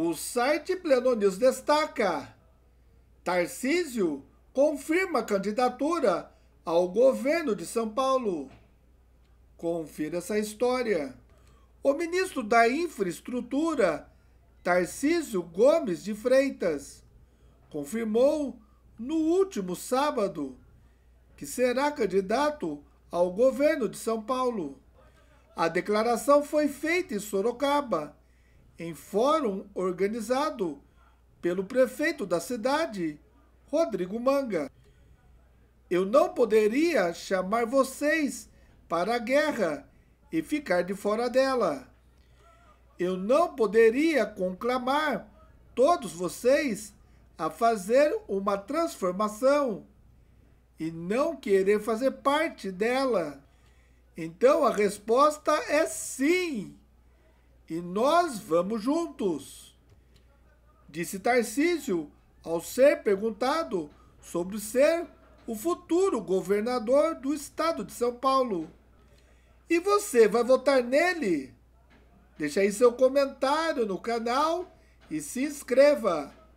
O site Pleno News destaca: Tarcísio confirma candidatura ao governo de São Paulo. Confira essa história. O ministro da Infraestrutura, Tarcísio Gomes de Freitas, confirmou no último sábado que será candidato ao governo de São Paulo. A declaração foi feita em Sorocaba em fórum organizado pelo prefeito da cidade, Rodrigo Manga. Eu não poderia chamar vocês para a guerra e ficar de fora dela. Eu não poderia conclamar todos vocês a fazer uma transformação e não querer fazer parte dela. Então a resposta é sim e nós vamos juntos. Disse Tarcísio ao ser perguntado sobre ser o futuro governador do estado de São Paulo. E você vai votar nele? Deixe aí seu comentário no canal e se inscreva.